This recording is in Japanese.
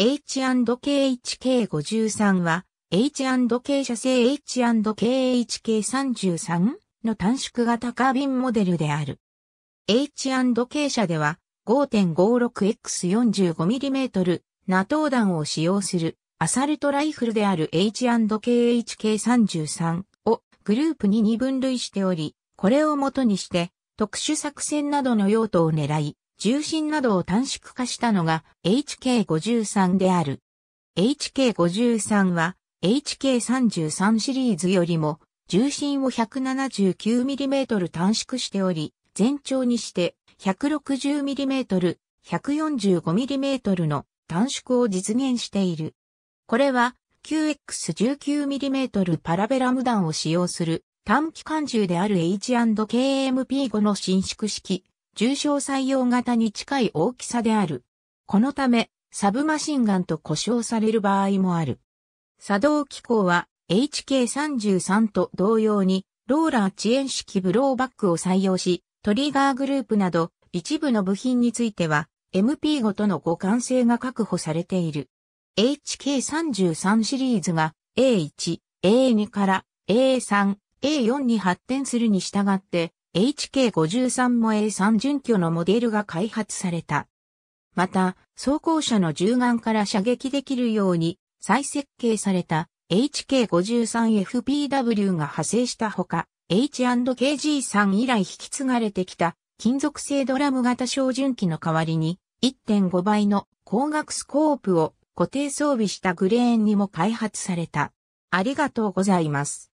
H&KHK53 は、H&K 社製 H&KHK33 の短縮型カービンモデルである。H&K 社では 5.56X45mm ナトー弾を使用するアサルトライフルである H&KHK33 をグループに2分類しており、これを元にして特殊作戦などの用途を狙い、重心などを短縮化したのが HK53 である。HK53 は HK33 シリーズよりも重心を 179mm 短縮しており、全長にして 160mm、145mm の短縮を実現している。これは q x 1 9 m m パラベラム弾を使用する短期間銃である H&KMP5 の伸縮式重症採用型に近い大きさである。このため、サブマシンガンと呼称される場合もある。作動機構は HK33 と同様に、ローラー遅延式ブローバックを採用し、トリガーグループなど一部の部品については MP5 との互換性が確保されている。HK33 シリーズが A1、A2 から A3、A4 に発展するに従って HK53 も A3 準拠のモデルが開発された。また、装甲車の銃眼から射撃できるように再設計された HK53FPW が派生したほか、H&KG3 以来引き継がれてきた金属製ドラム型照準機の代わりに1.5倍の光学スコープを固定装備したグレーンにも開発された。ありがとうございます。